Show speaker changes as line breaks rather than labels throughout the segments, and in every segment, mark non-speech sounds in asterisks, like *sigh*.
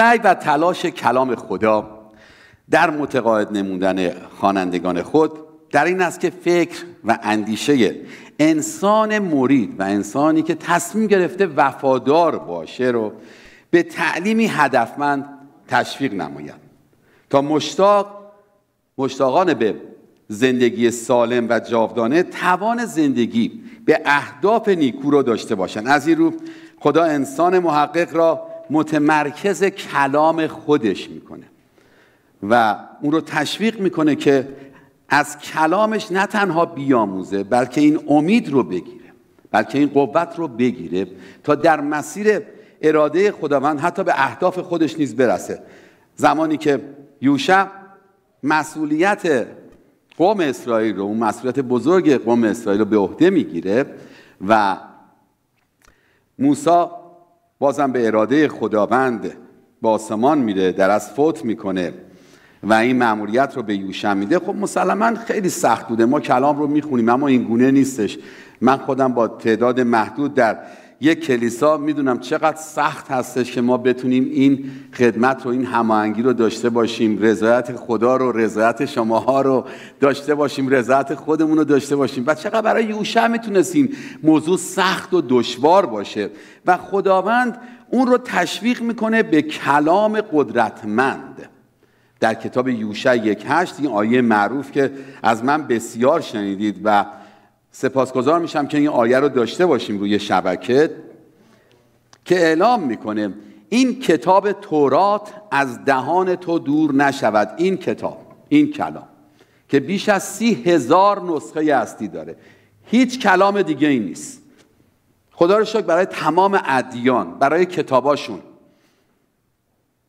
سعی و تلاش کلام خدا در متقاعد نمودن خوانندگان خود در این است که فکر و اندیشه انسان مرید و انسانی که تصمیم گرفته وفادار باشه رو به تعلیمی هدفمند تشویق نماید تا مشتاق مشتاقان به زندگی سالم و جاودانه توان زندگی به اهداف نیکو را داشته باشند از این رو خدا انسان محقق را متمرکز کلام خودش میکنه و اون رو تشویق میکنه که از کلامش نه تنها بیاموزه بلکه این امید رو بگیره بلکه این قوت رو بگیره تا در مسیر اراده خداوند حتی به اهداف خودش نیز برسه زمانی که یوشع مسئولیت قوم اسرائیل رو اون مسئولیت بزرگ قوم اسرائیل رو به عهده میگیره و موسی بازم به اراده خداوند به آسمان میره در از فوت میکنه و این معمولیت رو به یوشع میده خب مسلما خیلی سخت بوده ما کلام رو میخونیم اما این گونه نیستش من خودم با تعداد محدود در یک کلیسا میدونم چقدر سخت هستش که ما بتونیم این خدمت رو این هماهنگی رو داشته باشیم رضایت خدا رو رضایت شماها رو داشته باشیم رضایت خودمون رو داشته باشیم و چقدر برای یوشع میتونستیم موضوع سخت و دشوار باشه و خداوند اون رو تشویق میکنه به کلام قدرتمند در کتاب یوشع یک هشت این آیه معروف که از من بسیار شنیدید و سپاسگزار میشم که این آیه رو داشته باشیم روی شبکه که اعلام میکنه این کتاب تورات از دهان تو دور نشود این کتاب این کلام که بیش از سی هزار نسخه اصلی داره هیچ کلام دیگه ای نیست خدا رو شکر برای تمام ادیان برای کتاباشون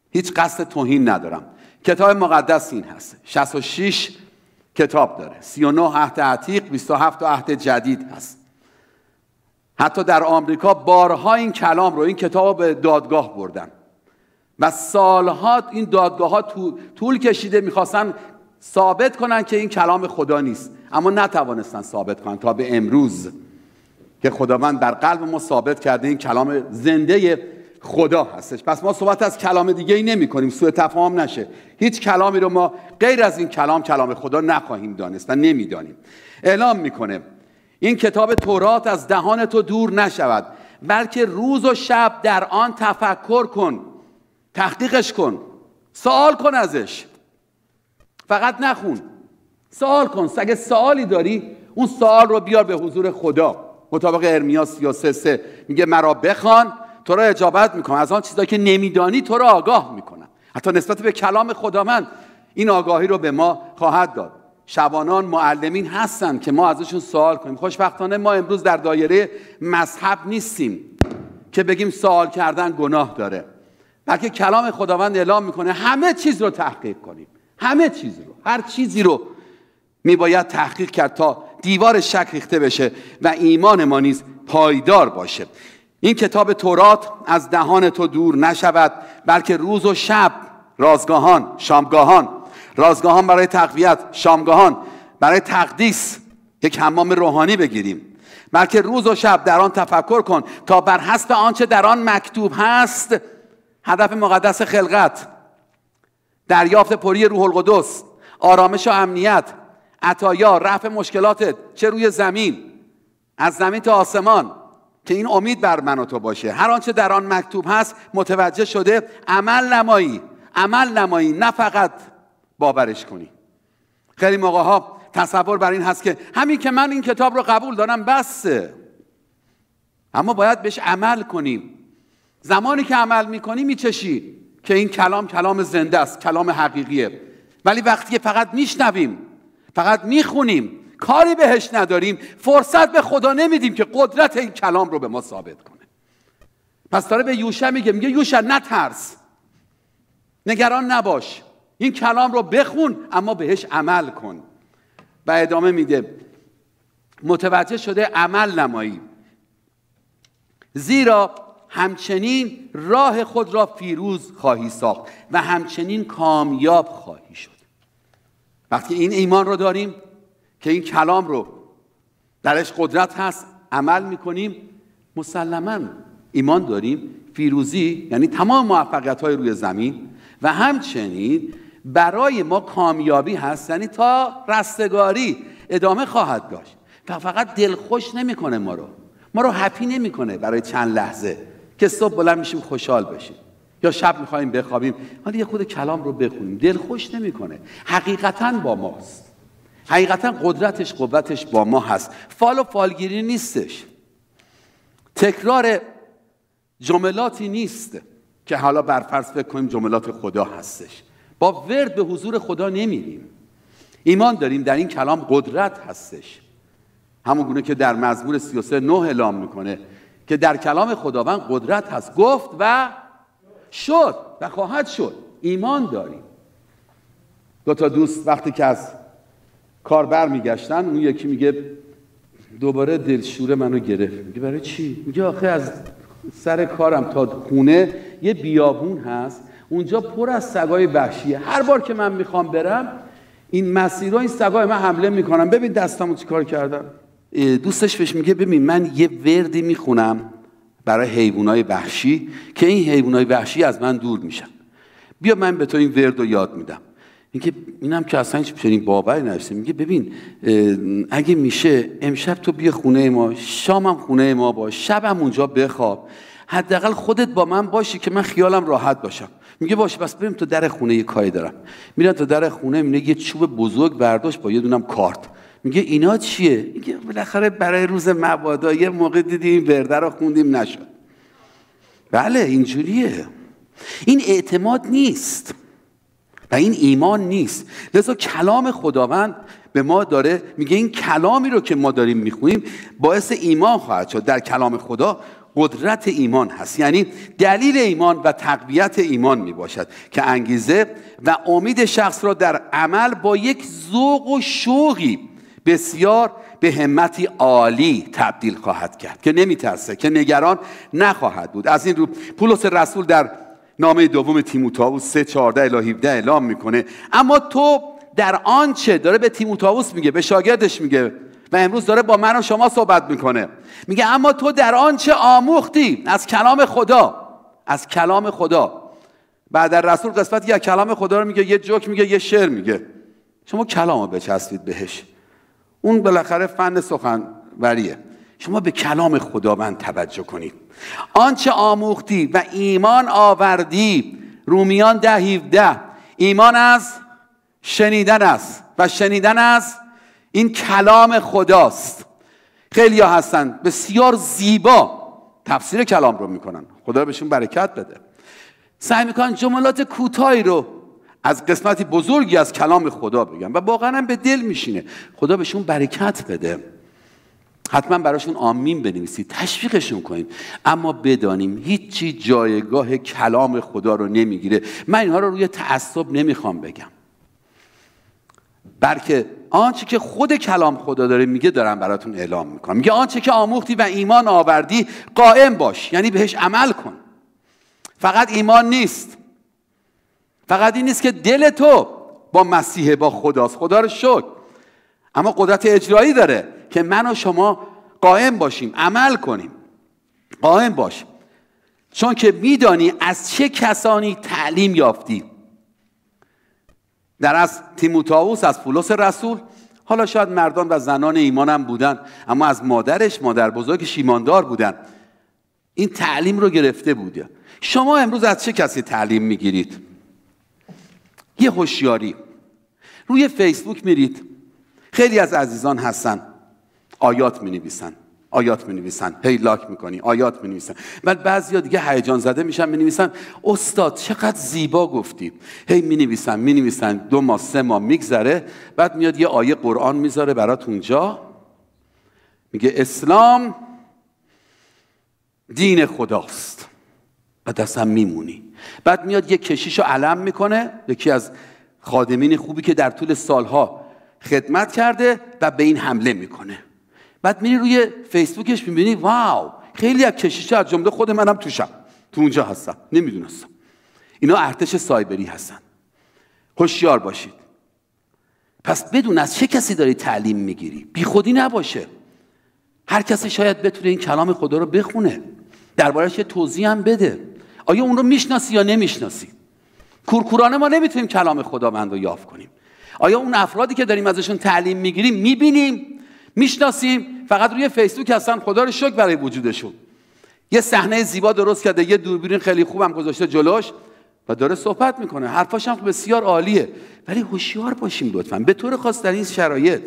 هیچ قصد توهین ندارم کتاب مقدس این هست 66 کتاب داره 39 عهد عتیق 27 عهد جدید هست حتی در آمریکا بارها این کلام رو این کتاب به دادگاه بردن و سالها این دادگاه ها طول کشیده میخواستن ثابت کنن که این کلام خدا نیست اما نتوانستن ثابت کنن تا به امروز که خداوند در قلب ما ثابت کرده این کلام زنده خدا هستش پس ما صحبت از کلام دیگه ای نمی کنیم سوء تفاهم نشه هیچ کلامی رو ما غیر از این کلام کلام خدا نخواهیم دانست و نمیدانیم اعلام میکنه این کتاب تورات از دهان تو دور نشود بلکه روز و شب در آن تفکر کن تحقیقش کن سوال کن ازش فقط نخون سوال کن اگه سوالی داری اون سوال رو بیار به حضور خدا مطابق ارمیا 33 میگه مرا بخوان تو را اجابت میکنم از آن چیزایی که نمیدانی تو را آگاه میکنم حتی نسبت به کلام خدا من این آگاهی رو به ما خواهد داد شبانان معلمین هستند که ما ازشون سوال کنیم خوشبختانه ما امروز در دایره مذهب نیستیم که بگیم سوال کردن گناه داره بلکه کلام خداوند اعلام میکنه همه چیز رو تحقیق کنیم همه چیز رو هر چیزی رو میباید تحقیق کرد تا دیوار شک ریخته بشه و ایمان ما نیز پایدار باشه این کتاب تورات از دهان تو دور نشود بلکه روز و شب رازگاهان شامگاهان رازگاهان برای تقویت شامگاهان برای تقدیس یک حمام روحانی بگیریم بلکه روز و شب در آن تفکر کن تا بر حسب آنچه در آن مکتوب هست هدف مقدس خلقت دریافت پری روح القدس آرامش و امنیت عطایا رفع مشکلات چه روی زمین از زمین تا آسمان که این امید بر من و تو باشه هر آنچه در آن مکتوب هست متوجه شده عمل نمایی عمل نمایی نه فقط باورش کنی خیلی موقع ها تصور بر این هست که همین که من این کتاب رو قبول دارم بسه اما باید بهش عمل کنیم زمانی که عمل میکنی میچشی که این کلام کلام زنده است کلام حقیقیه ولی وقتی که فقط میشنویم فقط میخونیم کاری بهش نداریم فرصت به خدا نمیدیم که قدرت این کلام رو به ما ثابت کنه پس داره به یوشع میگه میگه یوشع نترس نگران نباش این کلام رو بخون اما بهش عمل کن و ادامه میده متوجه شده عمل نمایی زیرا همچنین راه خود را فیروز خواهی ساخت و همچنین کامیاب خواهی شد وقتی این ایمان رو داریم که این کلام رو درش قدرت هست عمل میکنیم مسلما ایمان داریم فیروزی یعنی تمام موفقیت های روی زمین و همچنین برای ما کامیابی هست یعنی تا رستگاری ادامه خواهد داشت و فقط دلخوش نمیکنه ما رو ما رو هپی نمیکنه برای چند لحظه که صبح بلند میشیم خوشحال بشیم یا شب میخوایم بخوابیم ولی یه خود کلام رو بخونیم دلخوش نمیکنه حقیقتا با ماست حقیقتا قدرتش قوتش با ما هست فال و فالگیری نیستش تکرار جملاتی نیست که حالا برفرض فکر کنیم جملات خدا هستش با ورد به حضور خدا نمیریم ایمان داریم در این کلام قدرت هستش همون گونه که در مزمور 33 نه اعلام میکنه که در کلام خداوند قدرت هست گفت و شد و خواهد شد ایمان داریم دو تا دوست وقتی که از کار بر میگشتن اون یکی میگه دوباره دلشوره منو گرفت میگه برای چی؟ میگه آخه از سر کارم تا خونه یه بیابون هست اونجا پر از سگای وحشیه هر بار که من میخوام برم این مسیرها این سگای من حمله میکنم ببین دستمو چیکار کردم دوستش بهش میگه ببین من یه وردی میخونم برای حیوانای وحشی که این حیوانای وحشی از من دور میشن بیا من به تو این ورد رو یاد میدم میگه اینم که اصلا هیچ چنین باوری نرسیم میگه ببین اگه میشه امشب تو بیا خونه ما شامم خونه ما باش شبم اونجا بخواب حداقل خودت با من باشی که من خیالم راحت باشم میگه باشه بس بریم تو در خونه یه کاری دارم میرن تو در خونه میگه یه چوب بزرگ برداشت با یه دونم کارت میگه اینا چیه میگه بالاخره برای روز مبادا یه موقع دیدیم ورده رو خوندیم نشد بله اینجوریه این اعتماد نیست و این ایمان نیست لذا کلام خداوند به ما داره میگه این کلامی رو که ما داریم میخونیم باعث ایمان خواهد شد در کلام خدا قدرت ایمان هست یعنی دلیل ایمان و تقویت ایمان می باشد که انگیزه و امید شخص را در عمل با یک ذوق و شوقی بسیار به همتی عالی تبدیل خواهد کرد که نمیترسه که نگران نخواهد بود از این رو پولس رسول در نامه دوم تیموتائوس 3 14 الی 17 اعلام میکنه اما تو در آنچه داره به تیموتائوس میگه به شاگردش میگه و امروز داره با من و شما صحبت میکنه میگه اما تو در آنچه آموختی از کلام خدا از کلام خدا بعد در رسول قسمتی یه کلام خدا رو میگه یه جوک میگه یه شعر میگه شما کلامو بچسبید بهش اون بالاخره فن سخنوریه شما به کلام خداوند توجه کنید آنچه آموختی و ایمان آوردی رومیان ده ایمان از شنیدن است و شنیدن از این کلام خداست خیلی ها هستن بسیار زیبا تفسیر کلام رو میکنن خدا بهشون برکت بده سعی میکنن جملات کوتاهی رو از قسمتی بزرگی از کلام خدا بگن و واقعا به دل میشینه خدا بهشون برکت بده حتما براشون آمین بنویسید تشویقشون کنید اما بدانیم هیچی جایگاه کلام خدا رو نمیگیره من اینها رو روی تعصب نمیخوام بگم بلکه آنچه که خود کلام خدا داره میگه دارم براتون اعلام میکنم میگه آنچه که آموختی و ایمان آوردی قائم باش یعنی بهش عمل کن فقط ایمان نیست فقط این نیست که دل تو با مسیح با خداست خدا رو شکر اما قدرت اجرایی داره که من و شما قائم باشیم عمل کنیم قائم باش چون که میدانی از چه کسانی تعلیم یافتی در از تیموتائوس از پولس رسول حالا شاید مردان و زنان ایمان هم بودن اما از مادرش مادر بزرگ شیماندار بودن این تعلیم رو گرفته بوده شما امروز از چه کسی تعلیم میگیرید یه هوشیاری روی فیسبوک میرید خیلی از عزیزان هستن آیات می نویسن آیات می نویسن هی لاک میکنی آیات می نویسن ولی بعضیا دیگه هیجان زده میشن می نویسن استاد چقدر زیبا گفتی هی می نویسن می نویسن دو ماه سه ماه میگذره بعد میاد یه آیه قرآن میذاره برات اونجا میگه اسلام دین خداست و دستم میمونی بعد میاد یه کشیش رو علم میکنه یکی از خادمین خوبی که در طول سالها خدمت کرده و به این حمله میکنه بعد میری روی فیسبوکش میبینی واو خیلی از کشیشه از جمله خود منم توشم تو اونجا هستم نمیدونستم اینا ارتش سایبری هستن هوشیار باشید پس بدون از چه کسی داری تعلیم میگیری بی خودی نباشه هر کسی شاید بتونه این کلام خدا رو بخونه دربارش یه توضیح هم بده آیا اون رو میشناسی یا نمیشناسی کورکورانه ما نمیتونیم کلام خداوند رو یافت کنیم آیا اون افرادی که داریم ازشون تعلیم میگیریم میبینیم میشناسیم فقط روی فیسبوک هستن خدا رو شکر برای وجودشون یه صحنه زیبا درست کرده یه دوربین خیلی خوب خوبم گذاشته جلوش و داره صحبت میکنه حرفاش هم بسیار عالیه ولی هوشیار باشیم لطفا به طور خاص در این شرایط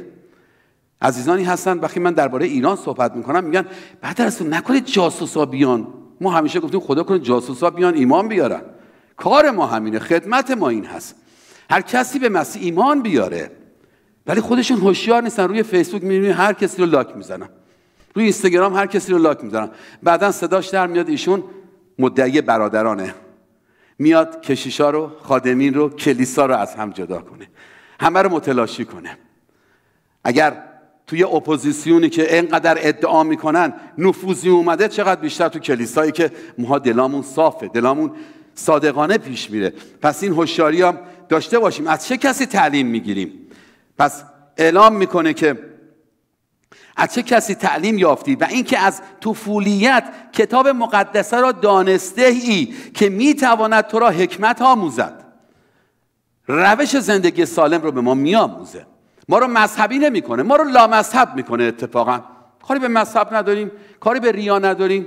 عزیزانی هستن وقتی من درباره ایران صحبت میکنم میگن بعد از نکنید جاسوسا بیان ما همیشه گفتیم خدا کنه جاسوسا بیان ایمان بیارن کار ما همینه خدمت ما این هست هر کسی به مسیح ایمان بیاره ولی خودشون هوشیار نیستن روی فیسبوک میبینی هر کسی رو لاک می‌زنن. روی اینستاگرام هر کسی رو لاک میزنن بعدا صداش در میاد ایشون مدعی برادرانه میاد کشیشا رو خادمین رو کلیسا رو از هم جدا کنه همه رو متلاشی کنه اگر توی اپوزیسیونی که اینقدر ادعا میکنن نفوذی اومده چقدر بیشتر تو کلیسایی که ماها دلامون صافه دلامون صادقانه پیش میره پس این هوشیاری هم داشته باشیم از چه کسی تعلیم میگیریم پس اعلام میکنه که از چه کسی تعلیم یافتی و اینکه از طفولیت کتاب مقدسه را دانسته ای که میتواند تو را حکمت آموزد روش زندگی سالم رو به ما میآموزه ما رو مذهبی نمیکنه ما رو لامذهب میکنه اتفاقا کاری به مذهب نداریم کاری به ریا نداریم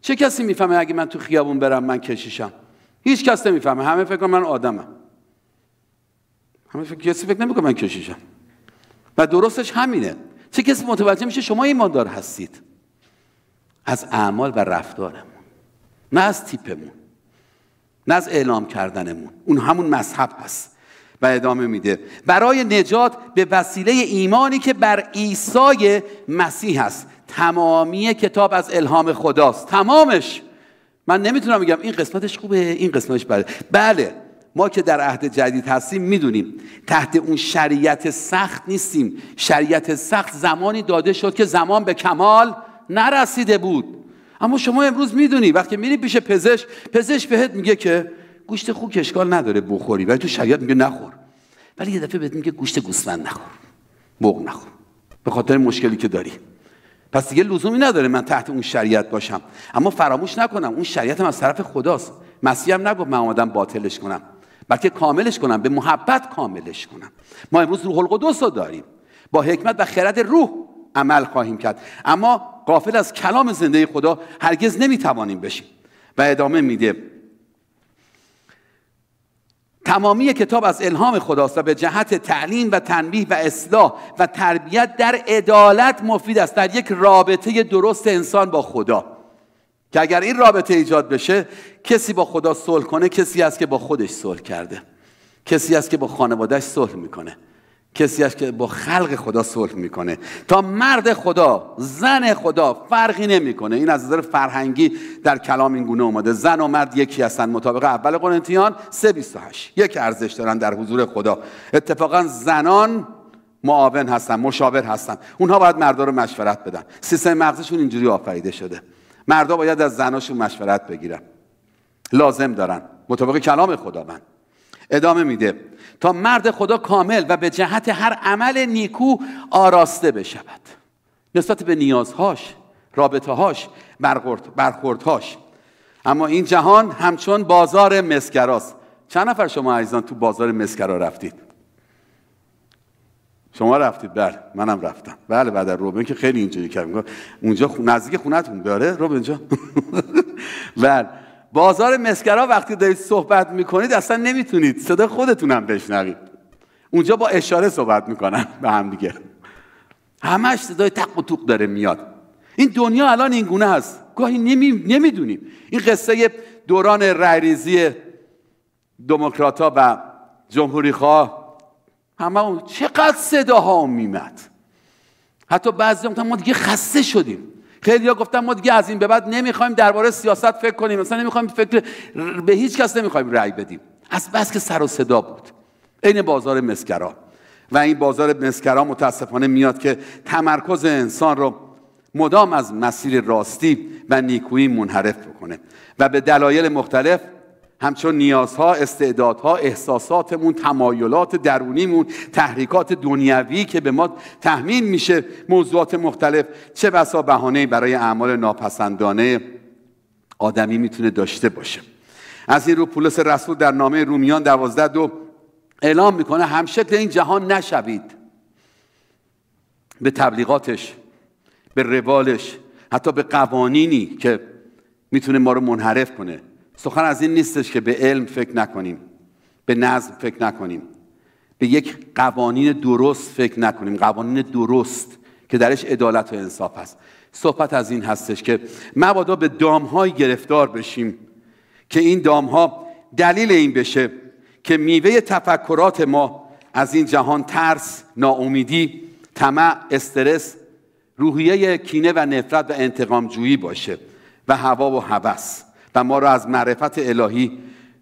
چه کسی میفهمه اگه من تو خیابون برم من کشیشم هیچ کس نمیفهمه همه فکر من آدمم همه فکر کسی فکر نمیکنه من کشیشم و درستش همینه چه کسی متوجه میشه شما ایماندار هستید از اعمال و رفتارمون نه از تیپمون نه از اعلام کردنمون اون همون مذهب هست و ادامه میده برای نجات به وسیله ایمانی که بر عیسی مسیح است تمامی کتاب از الهام خداست تمامش من نمیتونم بگم این قسمتش خوبه این قسمتش بله بله ما که در عهد جدید هستیم میدونیم تحت اون شریعت سخت نیستیم شریعت سخت زمانی داده شد که زمان به کمال نرسیده بود اما شما امروز میدونی وقتی میری پیش پزشک پزشک بهت میگه که گوشت خوک اشکال نداره بخوری ولی تو شریعت میگه نخور ولی یه دفعه بهت میگه گوشت گوسفند نخور بغ نخور به خاطر مشکلی که داری پس دیگه لزومی نداره من تحت اون شریعت باشم اما فراموش نکنم اون شریعت از طرف خداست مسیح هم نگفت من آمدم باطلش کنم بلکه کاملش کنم به محبت کاملش کنم ما امروز روح القدس رو داریم با حکمت و خرد روح عمل خواهیم کرد اما قافل از کلام زنده خدا هرگز نمیتوانیم بشیم و ادامه میده تمامی کتاب از الهام خداست و به جهت تعلیم و تنبیه و اصلاح و تربیت در عدالت مفید است در یک رابطه درست انسان با خدا که اگر این رابطه ایجاد بشه کسی با خدا صلح کنه کسی است که با خودش صلح کرده کسی است که با خانوادهش صلح میکنه کسی است که با خلق خدا صلح میکنه تا مرد خدا زن خدا فرقی نمیکنه این از نظر فرهنگی در کلام این گونه اومده زن و مرد یکی هستن مطابق اول قرنتیان 328 یک ارزش دارن در حضور خدا اتفاقا زنان معاون هستن مشاور هستن اونها باید مردا رو مشورت بدن سیستم مغزشون اینجوری آفریده شده مردا باید از زناشون مشورت بگیرن لازم دارن مطابق کلام خدا من ادامه میده تا مرد خدا کامل و به جهت هر عمل نیکو آراسته بشود نسبت به نیازهاش رابطهاش، هاش برخوردهاش اما این جهان همچون بازار مسکراست چند نفر شما عزیزان تو بازار مسکرا رفتید شما رفتید بله منم رفتم بله بعد از روبن که خیلی اینجوری کردم اونجا نزدیک خونتون داره روبن جان *laughs* بله بازار مسکرا وقتی دارید صحبت میکنید اصلا نمیتونید صدا خودتونم بشنوید اونجا با اشاره صحبت میکنن به هم دیگه همش صدای تق و توق داره میاد این دنیا الان این گونه هست گاهی نمی... نمیدونیم این قصه دوران دموکرات ها و جمهوری خواه همه اون چقدر صداها میمد حتی بعضی گفتن ما دیگه خسته شدیم خیلی ها گفتن ما دیگه از این به بعد نمیخوایم درباره سیاست فکر کنیم مثلا نمیخوایم فکر به هیچ کس نمیخوایم رأی بدیم از بس که سر و صدا بود عین بازار مسکرا و این بازار مسکرا متاسفانه میاد که تمرکز انسان رو مدام از مسیر راستی و نیکویی منحرف بکنه و به دلایل مختلف همچون نیازها استعدادها احساساتمون تمایلات درونیمون تحریکات دنیوی که به ما تحمیل میشه موضوعات مختلف چه بسا بهانه برای اعمال ناپسندانه آدمی میتونه داشته باشه از این رو پولس رسول در نامه رومیان دوازده دو اعلام میکنه همشکل این جهان نشوید به تبلیغاتش به روالش حتی به قوانینی که میتونه ما رو منحرف کنه سخن از این نیستش که به علم فکر نکنیم به نظم فکر نکنیم به یک قوانین درست فکر نکنیم قوانین درست که درش عدالت و انصاف هست صحبت از این هستش که مبادا به دامهای گرفتار بشیم که این دامها دلیل این بشه که میوه تفکرات ما از این جهان ترس، ناامیدی، طمع، استرس، روحیه کینه و نفرت و انتقام جویی باشه و هوا و هوس و ما را از معرفت الهی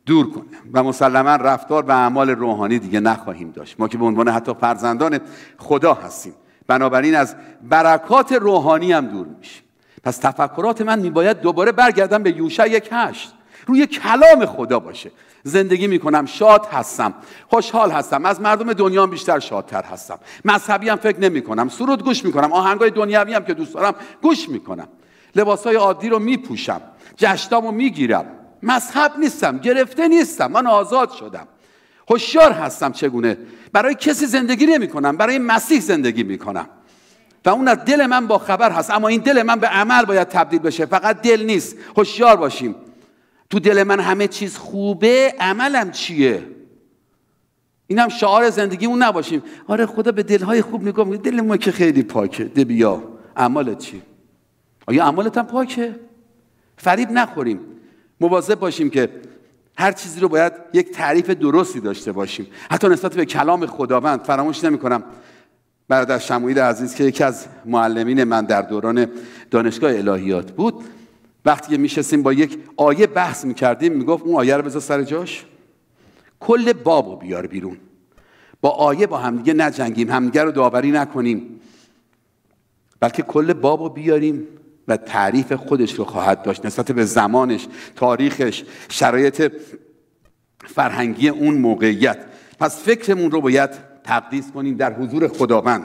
دور کنه و مسلما رفتار و اعمال روحانی دیگه نخواهیم داشت ما که به عنوان حتی فرزندان خدا هستیم بنابراین از برکات روحانی هم دور میشیم پس تفکرات من میباید دوباره برگردم به یوشع یک هشت روی کلام خدا باشه زندگی میکنم شاد هستم خوشحال هستم از مردم دنیا بیشتر شادتر هستم مذهبی هم فکر نمیکنم سرود گوش میکنم آهنگای دنیوی هم که دوست دارم گوش میکنم لباسهای عادی رو میپوشم جشنامو میگیرم مذهب نیستم گرفته نیستم من آزاد شدم هوشیار هستم چگونه برای کسی زندگی نمی کنم برای مسیح زندگی می کنم و اون از دل من با خبر هست اما این دل من به عمل باید تبدیل بشه فقط دل نیست هوشیار باشیم تو دل من همه چیز خوبه عملم چیه این هم شعار زندگیمون نباشیم آره خدا به دل های خوب نگاه دل ما که خیلی پاکه دبیا بیا اعمالت چی آیا اعمالت هم پاکه فریب نخوریم مواظب باشیم که هر چیزی رو باید یک تعریف درستی داشته باشیم حتی نسبت به کلام خداوند فراموش نمی‌کنم برادر شمویل عزیز که یکی از معلمین من در دوران دانشگاه الهیات بود وقتی که میشستیم با یک آیه بحث میکردیم میگفت اون آیه رو بذار سر جاش کل باب رو بیار بیرون با آیه با همدیگه نجنگیم همدیگه رو داوری نکنیم بلکه کل باب رو بیاریم و تعریف خودش رو خواهد داشت نسبت به زمانش تاریخش شرایط فرهنگی اون موقعیت پس فکرمون رو باید تقدیس کنیم در حضور خداوند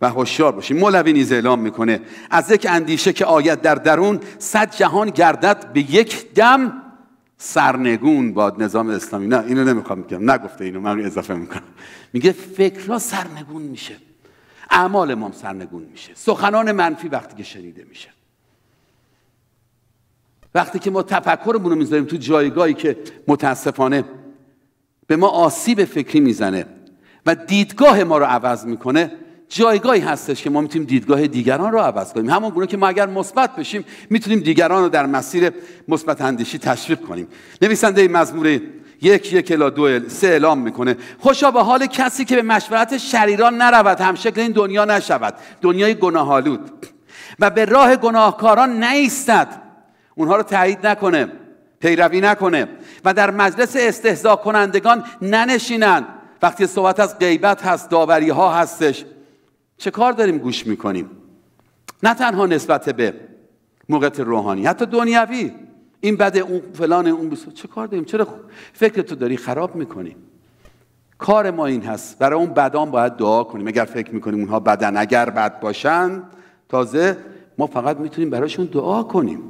و هوشیار باشیم مولوی نیز اعلام میکنه از یک اندیشه که آید در درون صد جهان گردد به یک دم سرنگون باد نظام اسلامی نه اینو نمیخوام بگم. نگفته اینو من اضافه میکنم میگه فکرها سرنگون میشه اعمال ما سرنگون میشه سخنان منفی وقتی که شنیده میشه وقتی که ما تفکرمون رو میذاریم تو جایگاهی که متاسفانه به ما آسیب فکری میزنه و دیدگاه ما رو عوض میکنه جایگاهی هستش که ما میتونیم دیدگاه دیگران رو عوض کنیم همون گونه که ما اگر مثبت بشیم میتونیم دیگران رو در مسیر مثبت اندیشی تشویق کنیم نویسنده مزمور یک یک الا دو سه اعلام میکنه خوشا به حال کسی که به مشورت شریران نرود همشکل این دنیا نشود دنیای گناهالود و به راه گناهکاران نیستد اونها رو تایید نکنه پیروی نکنه و در مجلس استهزا کنندگان ننشینند وقتی صحبت از غیبت هست داوری ها هستش چه کار داریم گوش میکنیم نه تنها نسبت به موقعیت روحانی حتی دنیوی این بده اون فلان اون چه کار داریم چرا فکر تو داری خراب میکنی کار ما این هست برای اون بدان باید دعا کنیم اگر فکر میکنیم اونها بدن اگر بد باشن تازه ما فقط میتونیم براشون دعا کنیم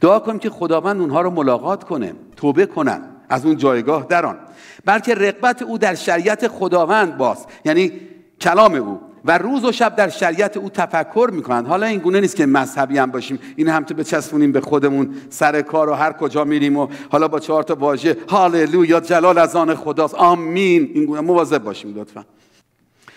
دعا کنیم که خداوند اونها رو ملاقات کنه توبه کنن از اون جایگاه دران بلکه رقبت او در شریعت خداوند باز یعنی کلام او و روز و شب در شریعت او تفکر میکنند حالا این گونه نیست که مذهبی هم باشیم این هم تو بچسبونیم به خودمون سر کار و هر کجا میریم و حالا با چهار تا واژه هاللویا جلال از آن خداست آمین این گونه مواظب باشیم لطفا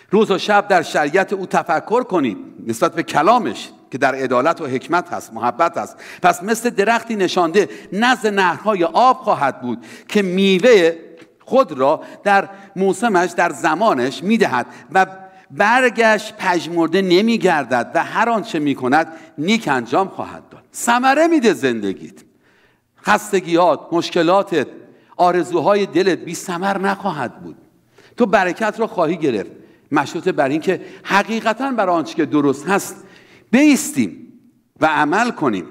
روز و شب در شریعت او تفکر کنید نسبت به کلامش که در عدالت و حکمت هست محبت هست پس مثل درختی نشانده نزد نهرهای آب خواهد بود که میوه خود را در موسمش در زمانش میدهد و برگش پژمرده نمیگردد و هر آنچه میکند نیک انجام خواهد داد ثمره میده زندگیت خستگیات مشکلاتت آرزوهای دلت بی سمر نخواهد بود تو برکت را خواهی گرفت مشروط بر اینکه حقیقتا بر آنچه که درست هست بیستیم و عمل کنیم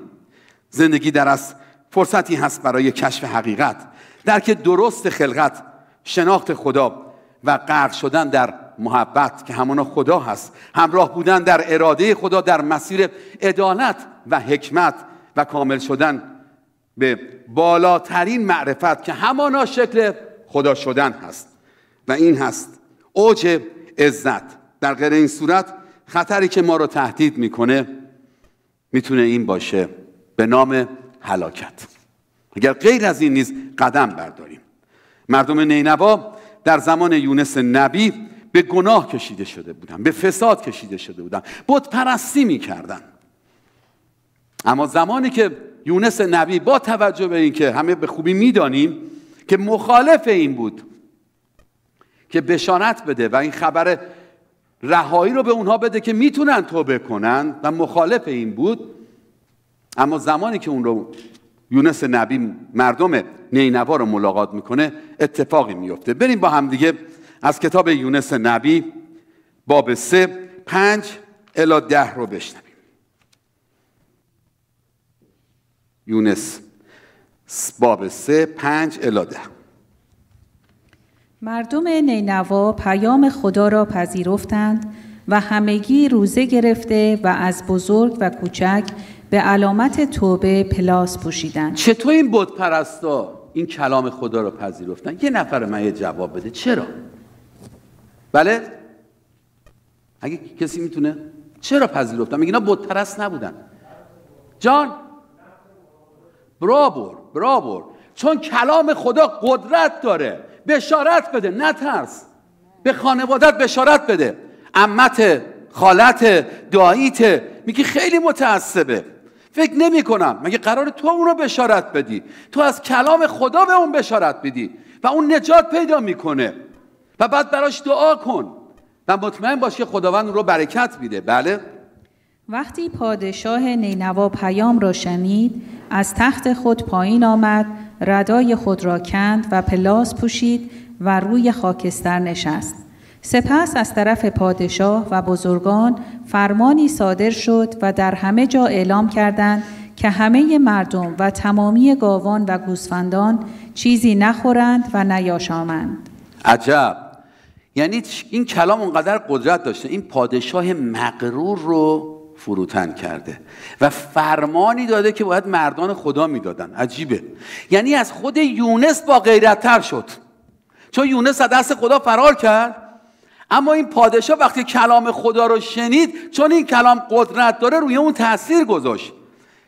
زندگی در از فرصتی هست برای کشف حقیقت درک درست خلقت شناخت خدا و غرق شدن در محبت که همانا خدا هست همراه بودن در اراده خدا در مسیر عدالت و حکمت و کامل شدن به بالاترین معرفت که همانا شکل خدا شدن هست و این هست اوج عزت در غیر این صورت خطری که ما رو تهدید میکنه میتونه این باشه به نام هلاکت اگر غیر از این نیز قدم برداریم مردم نینوا در زمان یونس نبی به گناه کشیده شده بودن به فساد کشیده شده بودن بت پرستی میکردن اما زمانی که یونس نبی با توجه به اینکه همه به خوبی میدانیم که مخالف این بود که بشانت بده و این خبر رهایی رو به اونها بده که میتونن توبه کنن و مخالف این بود اما زمانی که اون رو یونس نبی مردم نینوا رو ملاقات میکنه اتفاقی میفته بریم با هم دیگه از کتاب یونس نبی باب سه پنج الا ده رو بشنویم یونس باب سه پنج الا ده
مردم نینوا پیام خدا را پذیرفتند و همگی روزه گرفته و از بزرگ و کوچک به علامت توبه پلاس پوشیدند
چطور این بود پرستا این کلام خدا را پذیرفتن یه نفر من یه جواب بده چرا بله اگه کسی میتونه چرا پذیرفتن میگه اینا بت نبودن جان برابر برابر چون کلام خدا قدرت داره بشارت بده ترس به خانوادت بشارت بده امت خالت داییت میگه خیلی متعصبه فکر نمی کنم مگه قرار تو اون رو بشارت بدی تو از کلام خدا به اون بشارت بدی و اون نجات پیدا میکنه و بعد براش دعا کن و مطمئن باش که خداوند رو برکت میده بله
وقتی پادشاه نینوا پیام را شنید از تخت خود پایین آمد ردای خود را کند و پلاس پوشید و روی خاکستر نشست سپس از طرف پادشاه و بزرگان فرمانی صادر شد و در همه جا اعلام کردند که همه مردم و تمامی گاوان و گوسفندان چیزی نخورند و نیاشامند
عجب یعنی این کلام اونقدر قدرت داشته این پادشاه مقرور رو فروتن کرده و فرمانی داده که باید مردان خدا میدادن عجیبه یعنی از خود یونس با غیرتتر شد چون یونس از دست خدا فرار کرد اما این پادشاه وقتی کلام خدا رو شنید چون این کلام قدرت داره روی اون تاثیر گذاشت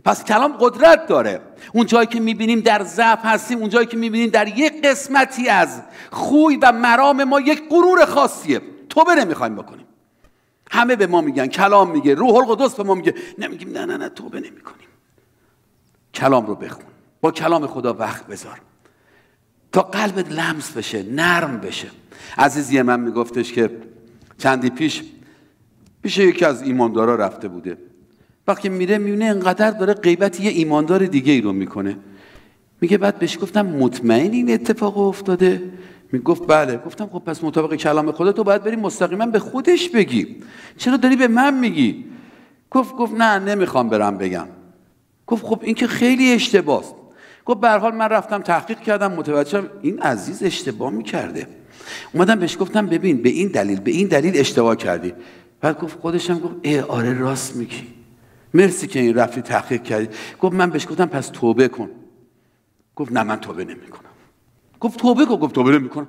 پس کلام قدرت داره اون جایی که میبینیم در ضعف هستیم اون جایی که میبینیم در یک قسمتی از خوی و مرام ما یک غرور خاصیه توبه نمیخوایم بکنیم همه به ما میگن کلام میگه روح القدس به ما میگه نمیگیم نه نه نه توبه نمیکنیم کلام رو بخون با کلام خدا وقت بذار تا قلبت لمس بشه نرم بشه عزیزی من میگفتش که چندی پیش پیش یکی از ایماندارا رفته بوده وقتی میره میونه انقدر داره غیبت یه ایماندار دیگه ای رو میکنه میگه بعد بهش گفتم مطمئن این اتفاق افتاده میگفت بله گفتم خب پس مطابق کلام خدا تو باید بری مستقیما به خودش بگی چرا داری به من میگی گفت گفت نه نمیخوام برم بگم گفت خب این که خیلی اشتباه گفت به حال من رفتم تحقیق کردم متوجه شدم این عزیز اشتباه میکرده اومدم بهش گفتم ببین به این دلیل به این دلیل اشتباه کردی بعد گفت خودشم گفت ای آره راست میگی مرسی که این رفتی تحقیق کردی گفت من بهش گفتم پس توبه کن گفت نه من توبه نمیکنم گفت توبه کن گفت توبه نمیکنم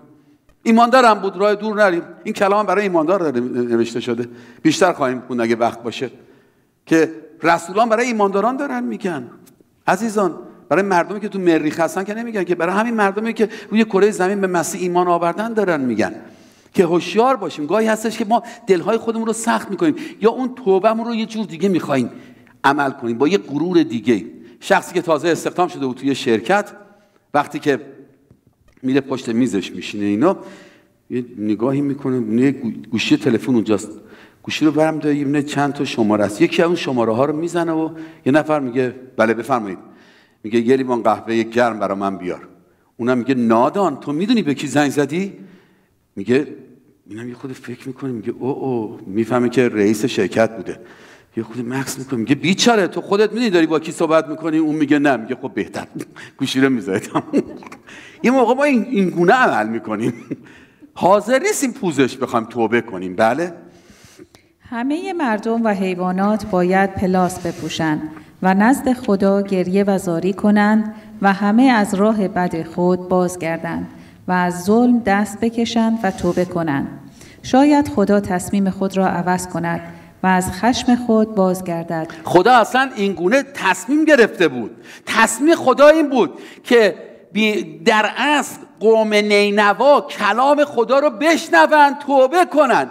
ایماندارم بود راه دور نریم این کلام برای ایماندار نوشته شده بیشتر خواهیم خوند اگه وقت باشه که رسولان برای ایمانداران دارن میگن عزیزان برای مردمی که تو مریخ هستن که نمیگن که برای همین مردمی که روی کره زمین به مسیح ایمان آوردن دارن میگن که هوشیار باشیم گاهی هستش که ما دلهای خودمون رو سخت میکنیم یا اون توبهمون رو یه جور دیگه میخوایم عمل کنیم با یه غرور دیگه شخصی که تازه استخدام شده بود توی شرکت وقتی که میره پشت میزش میشینه اینا یه نگاهی میکنه یه گوشی تلفن اونجاست گوشی رو برم داره چند تا شماره است یکی اون شماره ها رو میزنه و یه نفر میگه بله بفرمایید میگه یه لیوان قهوه گرم برا من بیار اونم میگه نادان تو میدونی به کی زنگ زدی میگه اینم یه خود فکر میکنه میگه او او میفهمه که رئیس شرکت بوده یه خود مکس میکنه میگه بیچاره تو خودت میدونی داری با کی صحبت میکنی اون میگه نه میگه خب بهتر گوشی رو *laughs* یه موقع ما این, این گونه عمل میکنیم حاضر نیستیم پوزش بخوام توبه کنیم بله
همه مردم و حیوانات باید پلاس بپوشند و نزد خدا گریه و زاری کنند و همه از راه بد خود بازگردند و از ظلم دست بکشند و توبه کنند شاید خدا تصمیم خود را عوض کند و از خشم خود
بازگردد خدا اصلا این گونه تصمیم گرفته بود تصمیم خدا این بود که در اصل قوم نینوا کلام خدا رو بشنوند توبه کنند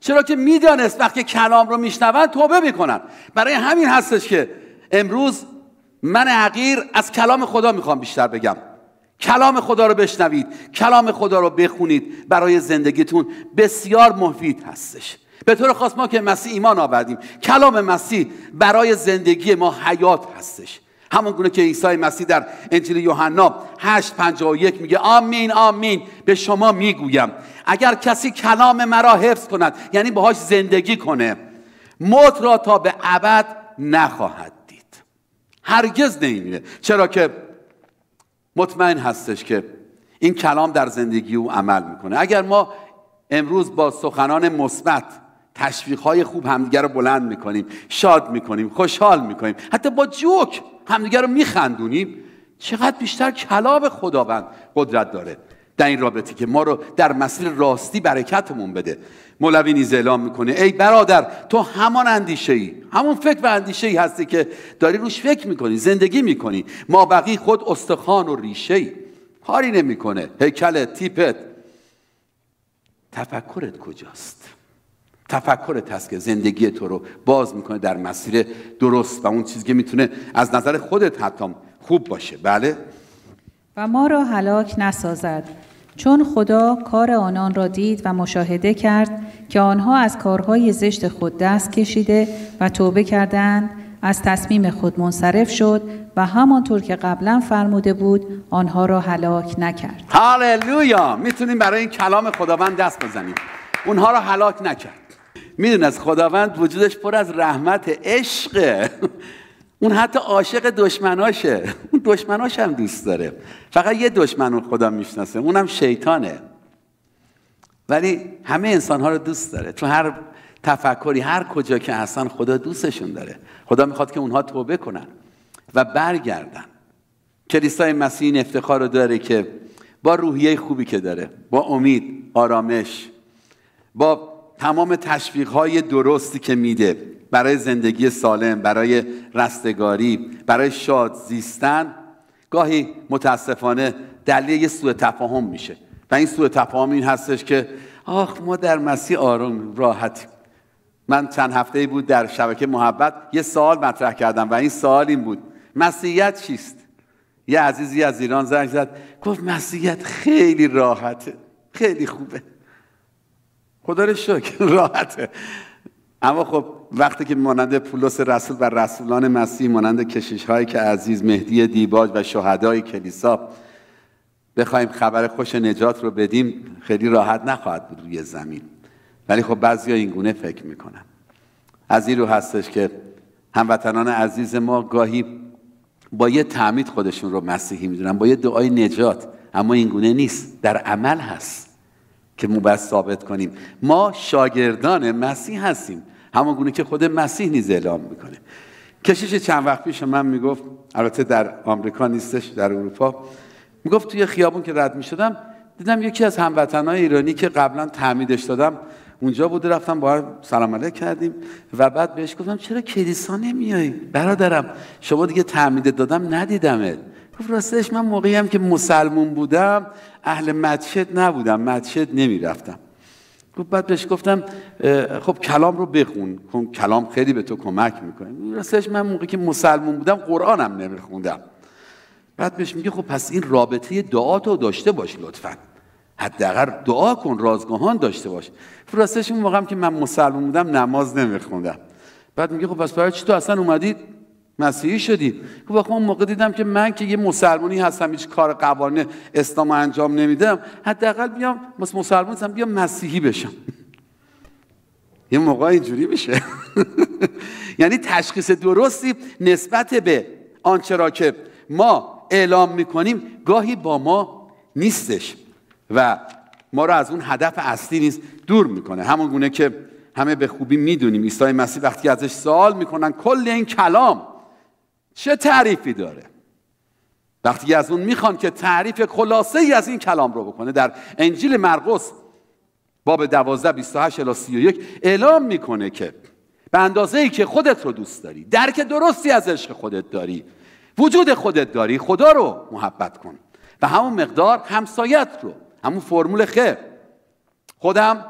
چرا که میدانست وقتی کلام رو میشنوند توبه میکنن برای همین هستش که امروز من عقیر از کلام خدا میخوام بیشتر بگم کلام خدا رو بشنوید کلام خدا رو بخونید برای زندگیتون بسیار مفید هستش به طور خاص ما که مسیح ایمان آوردیم کلام مسیح برای زندگی ما حیات هستش همون گونه که عیسی مسیح در انجیل یوحنا 8:51 میگه آمین آمین به شما میگویم اگر کسی کلام مرا حفظ کند یعنی باهاش زندگی کنه موت را تا به ابد نخواهد دید هرگز نمیره چرا که مطمئن هستش که این کلام در زندگی او عمل میکنه اگر ما امروز با سخنان مثبت تشویق های خوب همدیگر رو بلند میکنیم شاد میکنیم خوشحال میکنیم حتی با جوک همدیگر رو میخندونیم چقدر بیشتر کلاب خداوند قدرت داره در این رابطه که ما رو در مسیر راستی برکتمون بده مولوی نیز اعلام میکنه ای برادر تو همان اندیشه ای همون فکر و اندیشه ای هستی که داری روش فکر میکنی زندگی میکنی ما بقی خود استخوان و ریشه ای کاری نمیکنه هیکل تیپت تفکرت کجاست تفکر که زندگی تو رو باز میکنه در مسیر درست و اون چیزی که میتونه از نظر خودت حتی خوب باشه بله
و ما را هلاک نسازد چون خدا کار آنان را دید و مشاهده کرد که آنها از کارهای زشت خود دست کشیده و توبه کردند از تصمیم خود منصرف شد و همانطور که قبلا فرموده بود آنها را هلاک نکرد
هاللویا میتونیم برای این کلام خداوند دست بزنیم اونها را هلاک نکرد میدون از خداوند وجودش پر از رحمت عشقه *laughs* اون حتی عاشق دشمناشه اون دشمناش هم دوست داره فقط یه دشمن خدا میشناسه اونم شیطانه ولی همه انسان رو دوست داره تو هر تفکری هر کجا که هستن خدا دوستشون داره خدا میخواد که اونها توبه کنن و برگردن کلیسای مسیح این افتخار رو داره که با روحیه خوبی که داره با امید آرامش با تمام تشویق های درستی که میده برای زندگی سالم برای رستگاری برای شاد زیستن گاهی متاسفانه دلیل یه سوء تفاهم میشه و این سوء تفاهم این هستش که آخ ما در مسیح آرام راحتیم من چند هفته بود در شبکه محبت یه سوال مطرح کردم و این سوال این بود مسیحیت چیست یه عزیزی از ایران زنگ زد گفت مسیحیت خیلی راحته خیلی خوبه خدا رو شکر *laughs* راحته اما خب وقتی که مانند پولس رسول و رسولان مسیح مانند کشیش هایی که عزیز مهدی دیباج و شهدای کلیسا بخوایم خبر خوش نجات رو بدیم خیلی راحت نخواهد بود روی زمین ولی خب بعضی ها این گونه فکر میکنن از این رو هستش که هموطنان عزیز ما گاهی با یه تعمید خودشون رو مسیحی میدونن با یه دعای نجات اما این گونه نیست در عمل هست که موبس ثابت کنیم ما شاگردان مسیح هستیم همان گونه که خود مسیح نیز اعلام میکنه کشیش چند وقت پیش من میگفت البته در آمریکا نیستش در اروپا میگفت توی خیابون که رد میشدم دیدم یکی از هموطنهای ایرانی که قبلا تعمیدش دادم اونجا بوده رفتم با هم سلام علیک کردیم و بعد بهش گفتم چرا کلیسا نمیای برادرم شما دیگه تعمید دادم ندیدمت گفت راستش من موقعی هم که مسلمون بودم اهل مسجد نبودم مسجد نمیرفتم گفت بعد بهش گفتم خب کلام رو بخون کلام خیلی به تو کمک میکنه راستش من موقعی که مسلمون بودم قرآنم نمیخوندم بعد بهش میگه خب پس این رابطه دعا تو داشته باش لطفا حداقل دعا کن رازگاهان داشته باش راستش اون هم که من مسلمون بودم نماز نمیخوندم بعد میگه خب پس برای چی تو اصلا اومدی مسیحی شدی. خب اون موقع دیدم که من که یه مسلمانی هستم هیچ کار قوانین اسلام انجام نمیدم حداقل بیام مثل مسلمان هستم بیام مسیحی بشم *laughs* یه موقع اینجوری میشه *laughs* یعنی تشخیص درستی نسبت به آنچه را که ما اعلام میکنیم گاهی با ما نیستش و ما را از اون هدف اصلی نیست دور میکنه همون گونه که همه به خوبی میدونیم عیسی مسیح وقتی ازش سوال میکنن کل این کلام چه تعریفی داره وقتی از اون میخوان که تعریف خلاصه ای از این کلام رو بکنه در انجیل مرقس باب 12 28 الی 31 اعلام میکنه که به اندازه ای که خودت رو دوست داری درک درستی از عشق خودت داری وجود خودت داری خدا رو محبت کن و همون مقدار همسایت رو همون فرمول خ خودم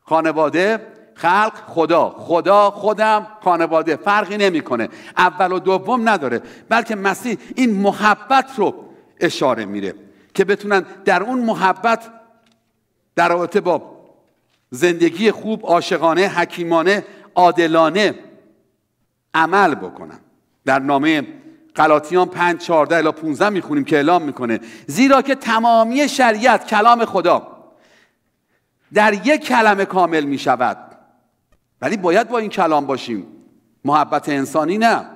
خانواده خلق خدا خدا خودم خانواده فرقی نمیکنه اول و دوم نداره بلکه مسیح این محبت رو اشاره میره که بتونن در اون محبت در رابطه با زندگی خوب عاشقانه حکیمانه عادلانه عمل بکنن در نامه قلاتیان 5 14 الی 15 میخونیم که اعلام میکنه زیرا که تمامی شریعت کلام خدا در یک کلمه کامل میشود ولی باید با این کلام باشیم محبت انسانی نه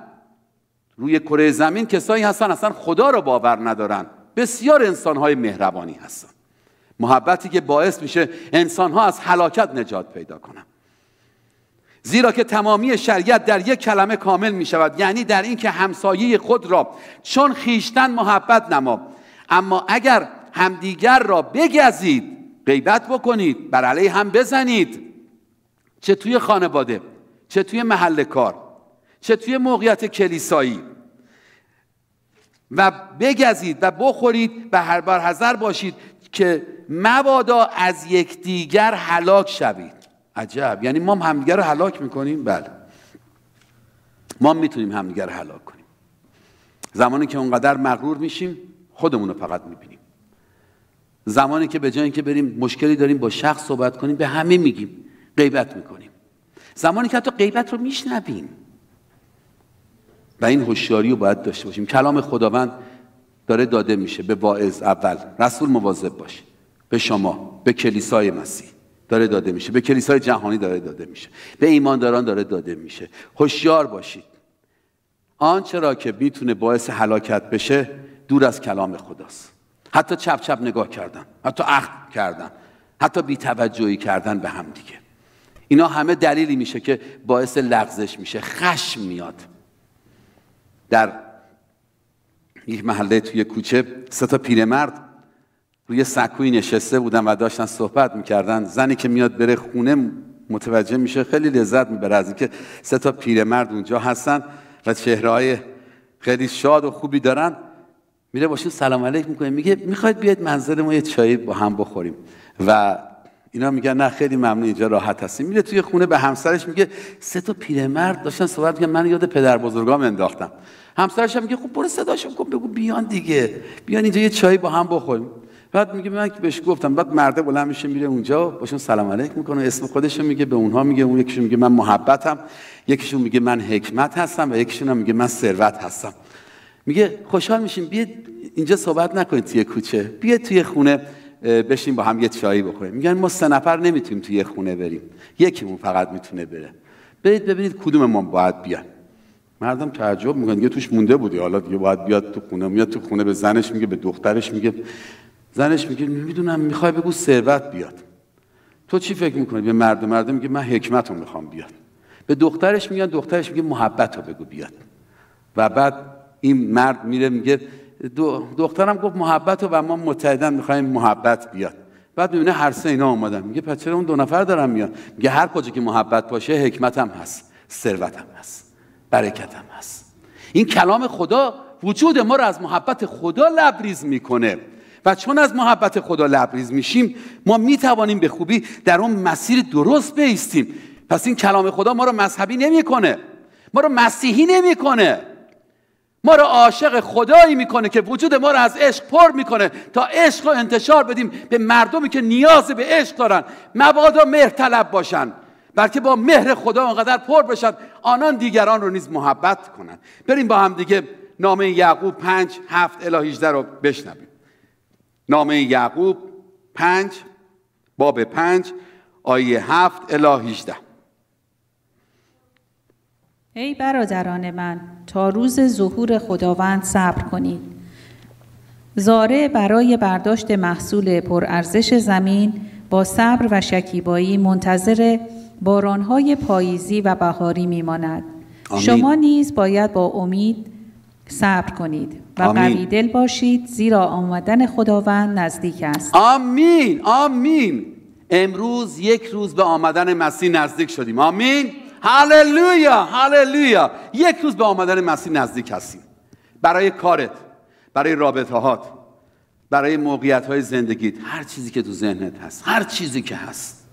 روی کره زمین کسایی هستن اصلا خدا را باور ندارن بسیار انسانهای مهربانی هستن محبتی که باعث میشه انسانها از هلاکت نجات پیدا کنن زیرا که تمامی شریعت در یک کلمه کامل می شود یعنی در اینکه همسایه خود را چون خیشتن محبت نما اما اگر همدیگر را بگزید غیبت بکنید بر علیه هم بزنید چه توی خانواده چه توی محل کار چه توی موقعیت کلیسایی و بگزید و بخورید و هر بار حذر باشید که مبادا از یکدیگر هلاک شوید عجب یعنی ما همدیگر رو هلاک میکنیم بله ما میتونیم همدیگر رو هلاک کنیم زمانی که اونقدر مغرور میشیم خودمون رو فقط میبینیم زمانی که به جای اینکه بریم مشکلی داریم با شخص صحبت کنیم به همه میگیم غیبت میکنیم زمانی که حتی غیبت رو میشنویم و این هوشیاری رو باید داشته باشیم کلام خداوند داره داده میشه به واعظ اول رسول مواظب باشه به شما به کلیسای مسیح داره داده میشه به کلیسای جهانی داره داده میشه به ایمانداران داره داده میشه هوشیار باشید آنچه را که میتونه باعث هلاکت بشه دور از کلام خداست حتی چپ چپ نگاه کردن حتی اخت کردن حتی بیتوجهی کردن به هم دیگه اینا همه دلیلی میشه که باعث لغزش میشه خشم میاد در یک محله توی کوچه سه تا پیرمرد روی سکوی نشسته بودن و داشتن صحبت میکردن زنی که میاد بره خونه متوجه میشه خیلی لذت میبره از اینکه سه تا پیرمرد اونجا هستن و چهرهای خیلی شاد و خوبی دارن میره باشین سلام علیک میکنه میگه میخواید بیاید منزل ما یه چایی با هم بخوریم و اینا میگن نه خیلی ممنون اینجا راحت هستیم میره توی خونه به همسرش میگه سه تا پیرمرد داشتن صحبت میگن من یاد پدر بزرگام انداختم همسرش هم میگه خب برو صداشون کن بگو بیان دیگه بیان اینجا یه چای با هم بخوریم بعد میگه من که بهش گفتم بعد مرده بلند میشه میره اونجا باشون سلام علیک میکنه اسم خودش میگه به اونها میگه اون یکیشون میگه من محبتم یکیشون میگه من حکمت هستم و یکیشون هم میگه من ثروت هستم میگه خوشحال میشیم بیاید اینجا صحبت نکنید توی کوچه بیاید توی خونه بشیم با هم یه چایی بخوریم میگن ما سه نفر نمیتونیم تو یه خونه بریم یکیمون فقط میتونه بره برید ببینید کدوم ما باید بیان مردم تعجب میکنن یه توش مونده بودی حالا دیگه باید بیاد تو خونه میاد تو خونه به زنش میگه به دخترش میگه زنش میگه میدونم میخوای بگو ثروت بیاد تو چی فکر میکنی به مرد مردم میگه من حکمت میخوام بیاد به دخترش میگن دخترش میگه محبت رو بگو بیاد و بعد این مرد میره میگه دخترم گفت محبت و ما متحدن میخوایم محبت بیاد بعد میبینه هر سه اینا آمدن میگه پس چرا اون دو نفر دارم میاد میگه هر کجا که محبت باشه حکمتم هست ثروتم هست برکتم هست این کلام خدا وجود ما رو از محبت خدا لبریز میکنه و چون از محبت خدا لبریز میشیم ما میتوانیم به خوبی در اون مسیر درست بیستیم پس این کلام خدا ما رو مذهبی نمیکنه ما رو مسیحی نمیکنه ما رو عاشق خدایی میکنه که وجود ما رو از عشق پر میکنه تا عشق رو انتشار بدیم به مردمی که نیاز به عشق دارن مبادا مهر طلب باشن بلکه با مهر خدا انقدر پر بشن آنان دیگران رو نیز محبت کنند بریم با هم دیگه نامه یعقوب 5 7 الی 18 رو بشنویم نامه یعقوب 5 باب 5 آیه 7 الی 18
ای برادران من تا روز ظهور خداوند صبر کنید زارع برای برداشت محصول پرارزش زمین با صبر و شکیبایی منتظر بارانهای پاییزی و بهاری میماند شما نیز باید با امید صبر کنید و قوی دل باشید زیرا آمدن خداوند نزدیک است
آمین آمین امروز یک روز به آمدن مسیح نزدیک شدیم آمین هللویا هللویا یک روز به آمدن مسیح نزدیک هستیم برای کارت برای رابطه هات برای موقعیت های زندگیت هر چیزی که تو ذهنت هست هر چیزی که هست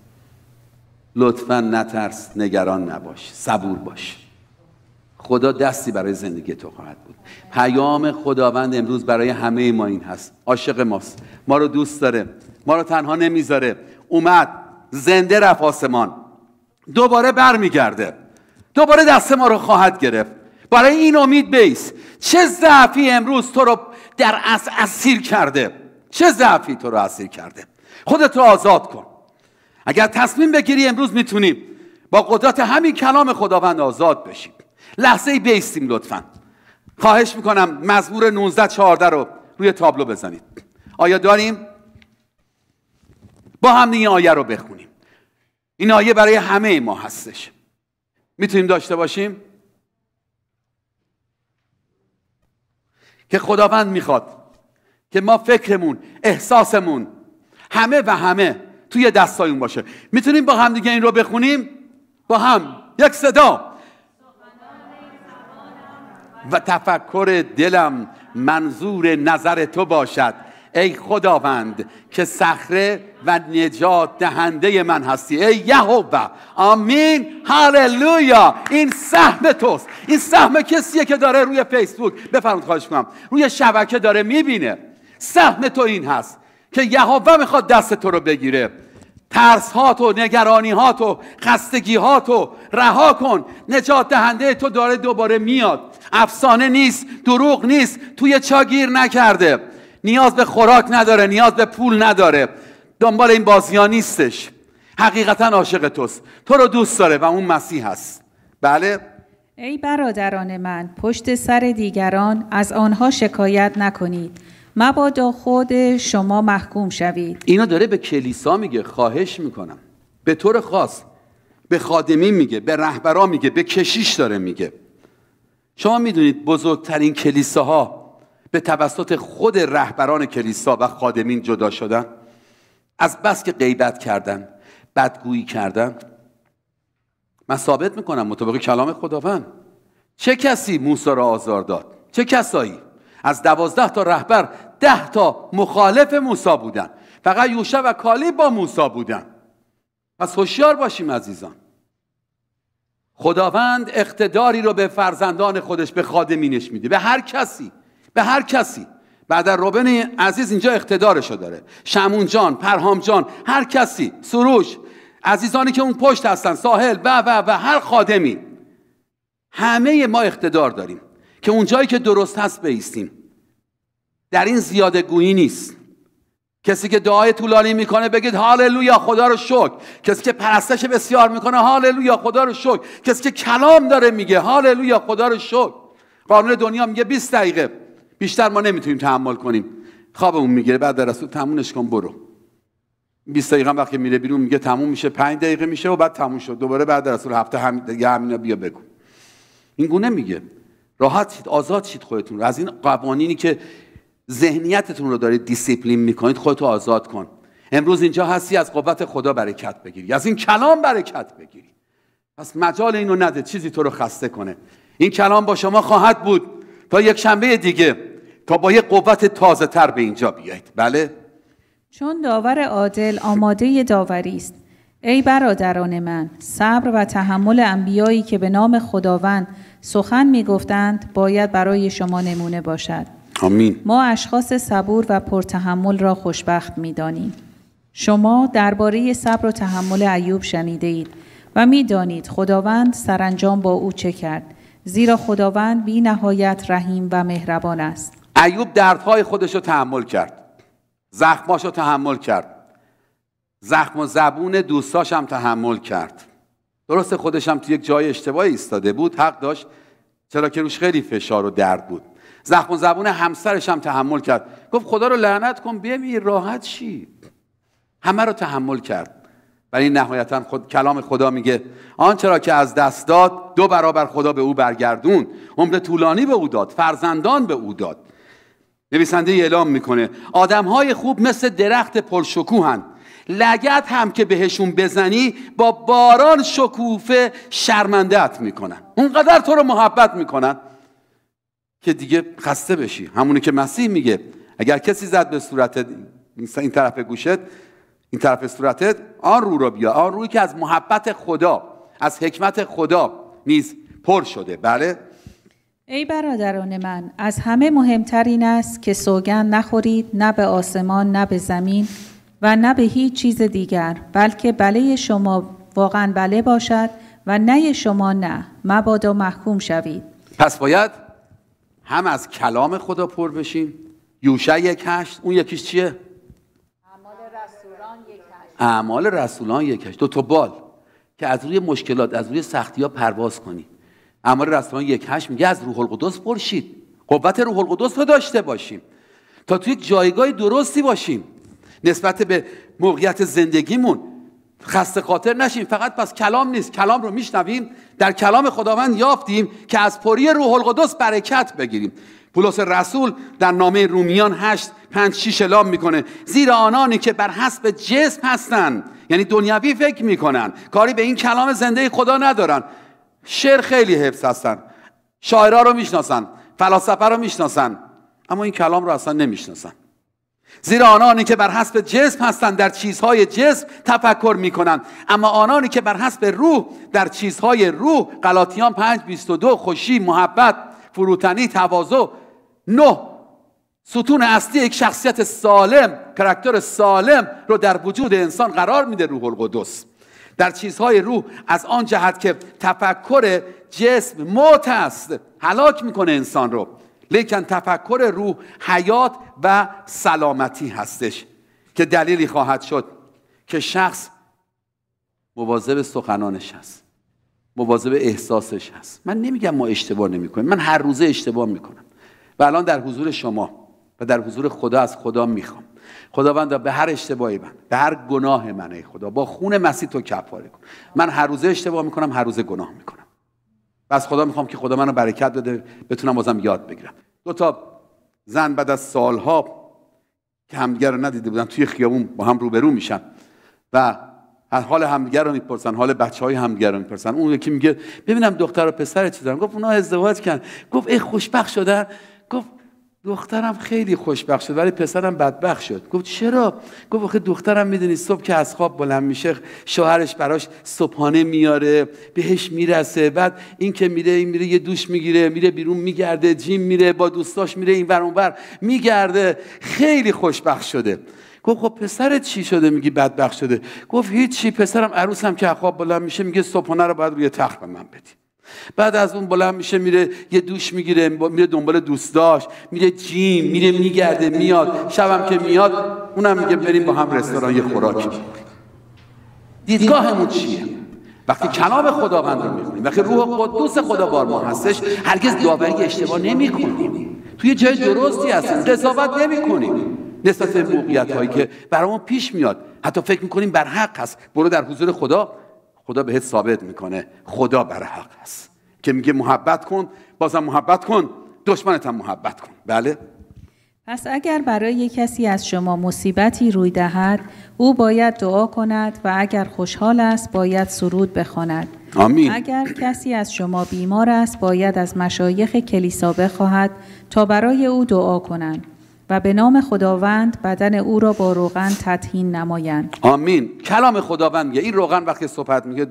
لطفا نترس نگران نباش صبور باش خدا دستی برای زندگی تو خواهد بود پیام خداوند امروز برای همه ما این هست عاشق ماست ما رو دوست داره ما رو تنها نمیذاره اومد زنده رفت آسمان دوباره برمیگرده دوباره دست ما رو خواهد گرفت برای این امید بیس چه ضعفی امروز تو رو در از اسیر کرده چه ضعفی تو رو اسیر کرده خودت رو آزاد کن اگر تصمیم بگیری امروز میتونیم با قدرت همین کلام خداوند آزاد بشیم لحظه ای بیستیم لطفا خواهش میکنم مزبور 19 14 رو روی تابلو بزنید آیا داریم با هم این آیه رو بخونیم این آیه برای همه ما هستش میتونیم داشته باشیم که خداوند میخواد که ما فکرمون احساسمون همه و همه توی دستایون باشه میتونیم با هم دیگه این رو بخونیم با هم یک صدا و تفکر دلم منظور نظر تو باشد ای خداوند که صخره و نجات دهنده من هستی ای یهوه آمین هللویا این سهم توست این سهم کسیه که داره روی فیسبوک بفرمایید خواهش کنم روی شبکه داره میبینه سهم تو این هست که یهوه میخواد دست تو رو بگیره ترس هات و نگرانی هات و خستگی هات رها کن نجات دهنده تو داره دوباره میاد افسانه نیست دروغ نیست توی چاگیر نکرده نیاز به خوراک نداره نیاز به پول نداره دنبال این بازیا نیستش حقیقتا عاشق توست تو رو دوست داره و اون مسیح هست بله
ای برادران من پشت سر دیگران از آنها شکایت نکنید مبادا خود شما محکوم شوید
اینا داره به کلیسا میگه خواهش میکنم به طور خاص به خادمین میگه به رهبرا میگه به کشیش داره میگه شما میدونید بزرگترین کلیساها به توسط خود رهبران کلیسا و خادمین جدا شدن از بس که غیبت کردن بدگویی کردن من ثابت میکنم مطابق کلام خداوند چه کسی موسی را آزار داد چه کسایی از دوازده تا رهبر ده تا مخالف موسی بودن فقط یوشع و کالی با موسا بودن پس هوشیار باشیم عزیزان خداوند اقتداری رو به فرزندان خودش به خادمینش میده به هر کسی به هر کسی بعد روبن عزیز اینجا رو داره شمون جان پرهام جان هر کسی سروش عزیزانی که اون پشت هستن ساحل و و و هر خادمی همه ما اقتدار داریم که اون جایی که درست هست بیستیم در این زیاده گویی نیست کسی که دعای طولانی میکنه بگید هاللویا خدا رو شکر کسی که پرستش بسیار میکنه هاللویا خدا رو شکر کسی که کلام داره میگه هاللویا خدا رو شکر قانون دنیا میگه 20 دقیقه بیشتر ما نمیتونیم تحمل کنیم خوابمون میگیره بعد در رسول تمومش کن برو 20 دقیقه وقتی میره بیرون میگه تموم میشه 5 دقیقه میشه و بعد تموم شد دوباره بعد رسول هفته هم دیگه همینا بیا بگو این گونه میگه راحت شید آزاد شید خودتون رو از این قوانینی که ذهنیتتون رو دارید دیسیپلین میکنید خودتو آزاد کن امروز اینجا هستی از قوت خدا برکت بگیری از این کلام برکت بگیری پس مجال اینو نده چیزی تو رو خسته کنه این کلام با شما خواهد بود تا یک شنبه دیگه تا با یک قوت تازه تر به اینجا بیایید بله
چون داور عادل آماده داوری است ای برادران من صبر و تحمل انبیایی که به نام خداوند سخن میگفتند باید برای شما نمونه باشد آمین ما اشخاص صبور و پرتحمل را خوشبخت میدانیم شما درباره صبر و تحمل ایوب شنیده اید و میدانید خداوند سرانجام با او چه کرد زیرا خداوند بی نهایت رحیم و مهربان است
ایوب دردهای خودش رو تحمل کرد زخماش رو تحمل کرد زخم و زبون دوستاش هم تحمل کرد درست خودش هم تو یک جای اشتباهی ایستاده بود حق داشت چرا که روش خیلی فشار و درد بود زخم و زبون همسرش هم تحمل کرد گفت خدا رو لعنت کن بیا راحت شی همه رو تحمل کرد ولی نهایتا خود کلام خدا میگه آنچه را که از دست داد دو برابر خدا به او برگردون عمر طولانی به او داد فرزندان به او داد نویسنده اعلام میکنه آدم های خوب مثل درخت پرشکوهن لگت هم که بهشون بزنی با باران شکوفه شرمندت میکنن اونقدر تو رو محبت میکنن که دیگه خسته بشی همونی که مسیح میگه اگر کسی زد به صورت این طرف گوشت این طرف صورتت آن رو رو بیا آن روی که از محبت خدا از حکمت خدا نیز پر شده بله
ای برادران من از همه مهمتر این است که سوگن نخورید نه به آسمان نه به زمین و نه به هیچ چیز دیگر بلکه بله شما واقعا بله باشد و نه شما نه مبادا محکوم شوید
پس باید هم از کلام خدا پر بشیم یوشع یک هشت اون یکیش چیه اعمال رسولان یکش دو تا بال که از روی مشکلات از روی سختی ها پرواز کنی اعمال رسولان یکش میگه از روح القدس پرشید قوت روح القدس رو داشته باشیم تا توی جایگاه درستی باشیم نسبت به موقعیت زندگیمون خسته خاطر نشیم فقط پس کلام نیست کلام رو میشنویم در کلام خداوند یافتیم که از پری روح القدس برکت بگیریم پولس رسول در نامه رومیان 8 5 6 اعلام میکنه زیرا آنانی که بر حسب جسم هستن یعنی دنیوی فکر میکنن کاری به این کلام زنده خدا ندارن شعر خیلی حفظ هستن شاعرها رو میشناسن فلاسفه رو میشناسن اما این کلام رو اصلا نمیشناسن زیرا آنانی که بر حسب جسم هستند در چیزهای جسم تفکر میکنند اما آنانی که بر حسب روح در چیزهای روح غلاطیان 5 22 خوشی محبت فروتنی تواضع نه ستون اصلی یک شخصیت سالم کرکتر سالم رو در وجود انسان قرار میده روح القدس در چیزهای روح از آن جهت که تفکر جسم موت است هلاک میکنه انسان رو لیکن تفکر روح حیات و سلامتی هستش که دلیلی خواهد شد که شخص مواظب سخنانش هست مواظب احساسش هست من نمیگم ما اشتباه نمیکنیم من هر روزه اشتباه میکنم و الان در حضور شما و در حضور خدا از خدا میخوام خداوند به هر اشتباهی من به هر گناه من ای خدا با خون مسیح تو کفاره کن من هر روزه اشتباه میکنم هر روزه گناه میکنم و از خدا میخوام که خدا منو برکت بده بتونم بازم یاد بگیرم دو تا زن بعد از سالها که همدیگر رو ندیده بودن توی خیابون با هم روبرو میشن و از حال همدیگر رو میپرسن حال بچه های همدیگر رو میپرسن اون یکی میگه ببینم دختر و پسر چی دارن گفت اونا ازدواج کردن گفت ای خوشبخت شدن دخترم خیلی خوشبخت شد ولی پسرم بدبخت شد گفت چرا گفت آخه دخترم میدونی صبح که از خواب بلند میشه شوهرش براش صبحانه میاره بهش میرسه بعد این که میره این میره یه دوش میگیره میره بیرون میگرده جیم میره با دوستاش میره این اونور میگرده خیلی خوشبخت شده گفت خب پسرت چی شده میگی بدبخت شده گفت هیچی پسرم عروسم که از خواب بلند میشه میگه صبحانه رو باید روی تخت به من بدی بعد از اون بلند میشه میره یه دوش میگیره میره دنبال دوستاش میره جیم میره میگرده میاد شبم که میاد اونم میگه بریم با هم رستوران یه خوراک دیدگاهمون چیه وقتی کلام خداوند رو میخونیم وقتی روح قدوس خدا بار ما هستش هرگز داوری اشتباه نمیکنیم توی جای درستی هستیم قضاوت نمیکنیم نسبت به موقعیت هایی که برامون پیش میاد حتی فکر میکنیم بر حق هست برو در حضور خدا خدا بهت ثابت میکنه خدا بر حق هست که میگه محبت کن بازم محبت کن دشمنت هم محبت کن بله
پس اگر برای کسی از شما مصیبتی روی دهد او باید دعا کند و اگر خوشحال است باید سرود بخواند آمین اگر کسی از شما بیمار است باید از مشایخ کلیسا بخواهد تا برای او دعا کنند و به نام خداوند بدن او را با روغن تطهین نمایند
آمین کلام خداوند میگه این روغن وقتی صحبت میگه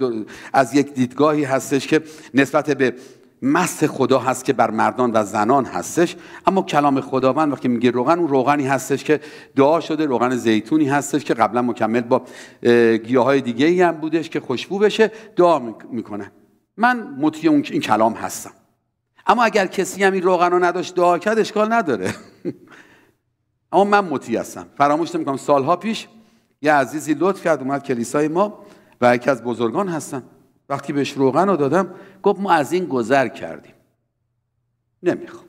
از یک دیدگاهی هستش که نسبت به مست خدا هست که بر مردان و زنان هستش اما کلام خداوند وقتی میگه روغن اون روغنی هستش که دعا شده روغن زیتونی هستش که قبلا مکمل با گیاه های دیگه ای هم بودش که خوشبو بشه دعا میکنه من مطیع این کلام هستم اما اگر کسی هم این روغن رو نداشت دعا کرد اشکال نداره *laughs* اما من مطیع هستم فراموش نمیکنم سالها پیش یه عزیزی لطف کرد اومد کلیسای ما و یکی از بزرگان هستن وقتی بهش روغن رو دادم گفت ما از این گذر کردیم نمیخوام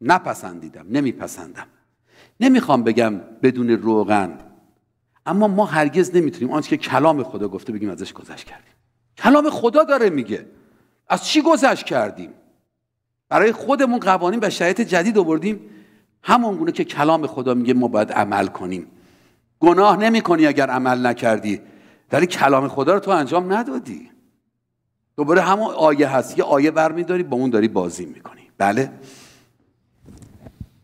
نپسندیدم نمیپسندم نمیخوام بگم بدون روغن اما ما هرگز نمیتونیم آنچه که کلام خدا گفته بگیم ازش گذشت کردیم کلام خدا داره میگه از چی گذشت کردیم برای خودمون قوانین و شرایط جدید آوردیم همون گونه که کلام خدا میگه ما باید عمل کنیم گناه نمی کنی اگر عمل نکردی ولی کلام خدا رو تو انجام ندادی دوباره همون آیه هست یه آیه برمیداری با اون داری بازی میکنی بله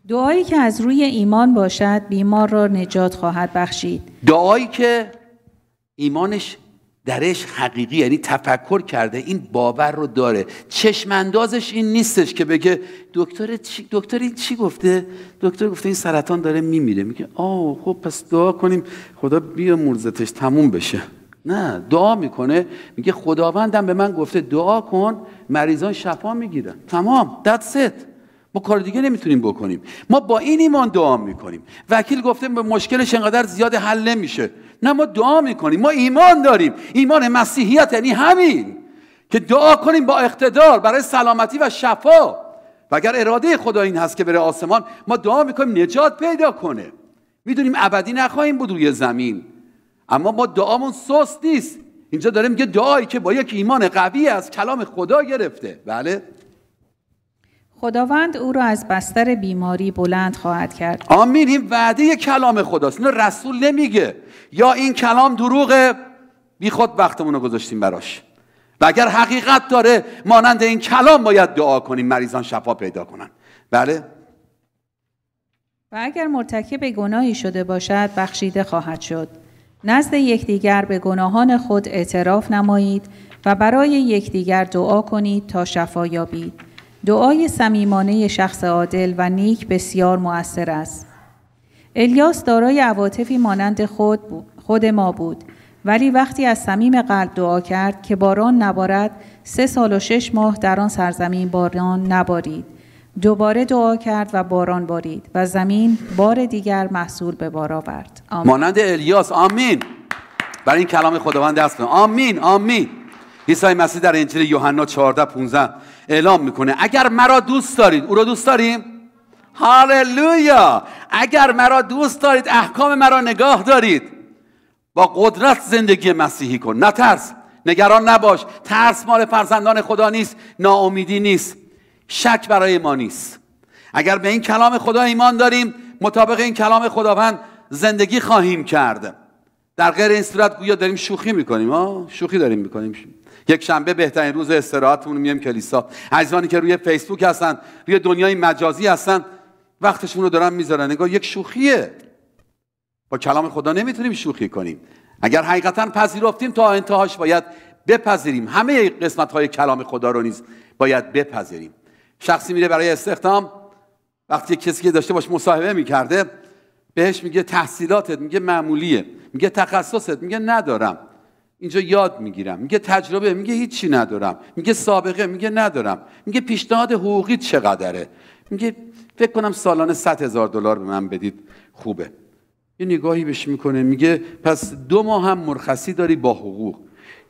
دعایی که از روی ایمان باشد بیمار را نجات خواهد بخشید
دعایی که ایمانش درش حقیقی یعنی تفکر کرده این باور رو داره چشماندازش این نیستش که بگه دکتر دکتر این چی گفته دکتر گفته این سرطان داره میمیره میگه آه خب پس دعا کنیم خدا بیا مرزتش تموم بشه نه دعا میکنه میگه خداوندم به من گفته دعا کن مریضان شفا میگیرن تمام that's it کار دیگه نمیتونیم بکنیم ما با این ایمان دعا میکنیم وکیل گفته به مشکلش انقدر زیاد حل نمیشه نه ما دعا میکنیم ما ایمان داریم ایمان مسیحیت یعنی همین که دعا کنیم با اقتدار برای سلامتی و شفا و اگر اراده خدا این هست که بره آسمان ما دعا میکنیم نجات پیدا کنه میدونیم ابدی نخواهیم بود روی زمین اما ما دعامون سست نیست اینجا داره میگه دعایی که با یک ایمان قوی از کلام خدا گرفته بله
خداوند او را از بستر بیماری بلند خواهد کرد
آمین این وعده کلام خداست اینو رسول نمیگه یا این کلام دروغه بی خود وقتمون رو گذاشتیم براش و اگر حقیقت داره مانند این کلام باید دعا کنیم مریضان شفا پیدا کنن بله
و اگر مرتکب گناهی شده باشد بخشیده خواهد شد نزد یکدیگر به گناهان خود اعتراف نمایید و برای یکدیگر دعا کنید تا شفا یابید دعای صمیمانه شخص عادل و نیک بسیار مؤثر است. الیاس دارای عواطفی مانند خود, خود ما بود ولی وقتی از صمیم قلب دعا کرد که باران نبارد سه سال و شش ماه در آن سرزمین باران نبارید دوباره دعا کرد و باران بارید و زمین بار دیگر محصول به بار آورد
مانند الیاس آمین برای این کلام خداوند دست آمین آمین عیسی مسیح در انجیل یوحنا 14 15 اعلام میکنه اگر مرا دوست دارید او را دوست داریم هاللویا اگر مرا دوست دارید احکام مرا نگاه دارید با قدرت زندگی مسیحی کن نترس نگران نباش ترس مال فرزندان خدا نیست ناامیدی نیست شک برای ما نیست اگر به این کلام خدا ایمان داریم مطابق این کلام خداوند زندگی خواهیم کرد در غیر این صورت گویا داریم شوخی میکنیم ها شوخی داریم میکنیم یک شنبه بهترین روز استراحتمون میایم کلیسا عزیزانی که روی فیسبوک هستن روی دنیای مجازی هستن وقتشون رو دارن میذارن نگاه یک شوخیه با کلام خدا نمیتونیم شوخی کنیم اگر حقیقتا پذیرفتیم تا انتهاش باید بپذیریم همه قسمت های کلام خدا رو نیز باید بپذیریم شخصی میره برای استخدام وقتی کسی که داشته باش مصاحبه میکرده بهش میگه تحصیلاتت میگه معمولیه میگه تخصصت میگه ندارم اینجا یاد میگیرم میگه تجربه میگه هیچی ندارم میگه سابقه میگه ندارم میگه پیشنهاد حقوقی چقدره میگه فکر کنم سالانه 100 هزار دلار به من بدید خوبه یه نگاهی بهش میکنه میگه پس دو ماه هم مرخصی داری با حقوق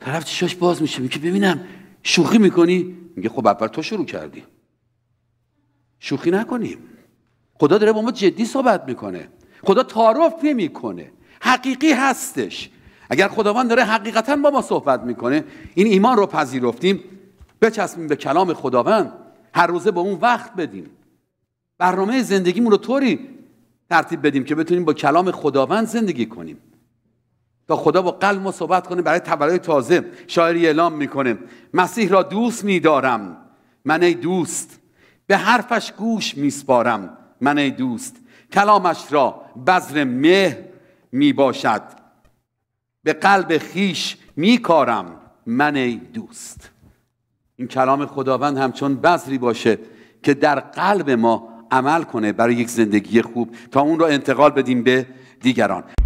طرف چشاش باز میشه میگه ببینم شوخی میکنی میگه خب اول تو شروع کردی شوخی نکنیم خدا داره با ما جدی صحبت میکنه خدا تعارف نمیکنه حقیقی هستش اگر خداوند داره حقیقتا با ما صحبت میکنه این ایمان رو پذیرفتیم بچسبیم به کلام خداوند هر روزه با اون وقت بدیم برنامه زندگیمون رو طوری ترتیب بدیم که بتونیم با کلام خداوند زندگی کنیم تا خدا با قلب ما صحبت کنه برای تولد تازه شاعری اعلام میکنه مسیح را دوست میدارم من ای دوست به حرفش گوش میسپارم من ای دوست کلامش را بذر مه می باشد به قلب خیش می کارم من ای دوست این کلام خداوند همچون بذری باشه که در قلب ما عمل کنه برای یک زندگی خوب تا اون را انتقال بدیم به دیگران